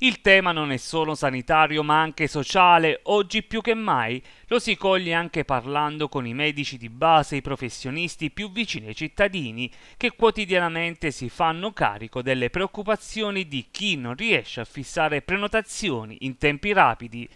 Il tema non è solo sanitario ma anche sociale, oggi più che mai lo si coglie anche parlando con i medici di base, i professionisti più vicini ai cittadini che quotidianamente si fanno carico delle preoccupazioni di chi non riesce a fissare prenotazioni in tempi rapidi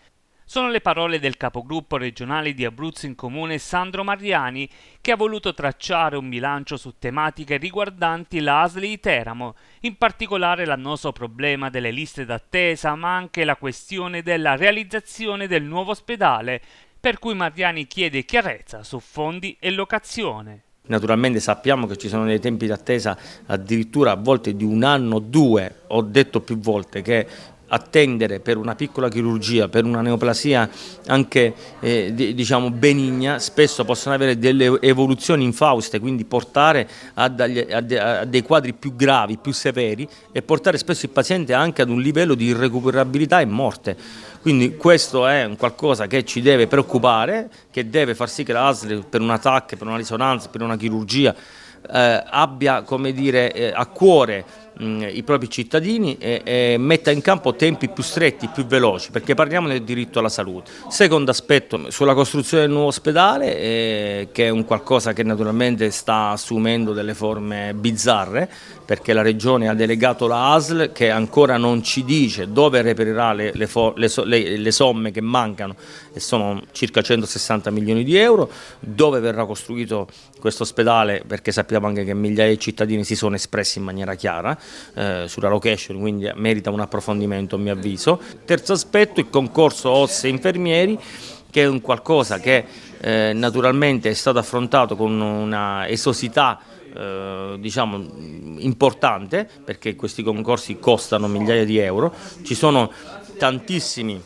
sono le parole del capogruppo regionale di Abruzzo in Comune Sandro Mariani che ha voluto tracciare un bilancio su tematiche riguardanti la di Teramo, in particolare l'annoso problema delle liste d'attesa ma anche la questione della realizzazione del nuovo ospedale, per cui Mariani chiede chiarezza su fondi e locazione. Naturalmente sappiamo che ci sono dei tempi d'attesa addirittura a volte di un anno o due, ho detto più volte che attendere per una piccola chirurgia, per una neoplasia anche eh, diciamo benigna, spesso possono avere delle evoluzioni infauste, quindi portare a, dagli, a, de, a, dei quadri più gravi, più severi e portare spesso il paziente anche ad un livello di irrecuperabilità e morte. Quindi questo è un qualcosa che ci deve preoccupare, che deve far sì che l'ASL per un attacco, per una risonanza, per una chirurgia eh, abbia come dire, eh, a cuore Mm, i propri cittadini e, e, metta in campo tempi più stretti, più veloci, perché parliamo del diritto alla salute. Secondo aspetto, sulla costruzione del nuovo ospedale, eh, che è un qualcosa che naturalmente sta assumendo delle forme bizzarre, perché la Regione ha delegato la ASL che ancora non ci dice dove reperirà le, le, le, le somme che mancano, e sono circa 160 milioni di euro, dove verrà costruito questo ospedale, perché sappiamo anche che migliaia di cittadini si sono espressi in maniera chiara, eh, sulla location, quindi merita un approfondimento a mio avviso. Terzo aspetto, il concorso OSSE Infermieri, che è un qualcosa che eh, naturalmente è stato affrontato con una esosità eh, diciamo importante perché questi concorsi costano migliaia di euro, ci sono tantissimi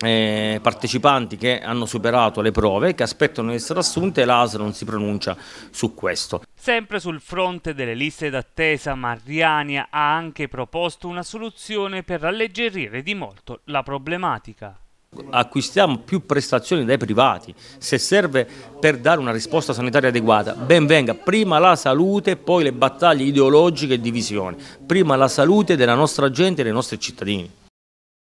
eh, partecipanti che hanno superato le prove e che aspettano di essere assunte e l'ASL non si pronuncia su questo. Sempre sul fronte delle liste d'attesa, Mariania ha anche proposto una soluzione per alleggerire di molto la problematica acquistiamo più prestazioni dai privati, se serve per dare una risposta sanitaria adeguata, ben venga, prima la salute, poi le battaglie ideologiche e divisioni, prima la salute della nostra gente e dei nostri cittadini.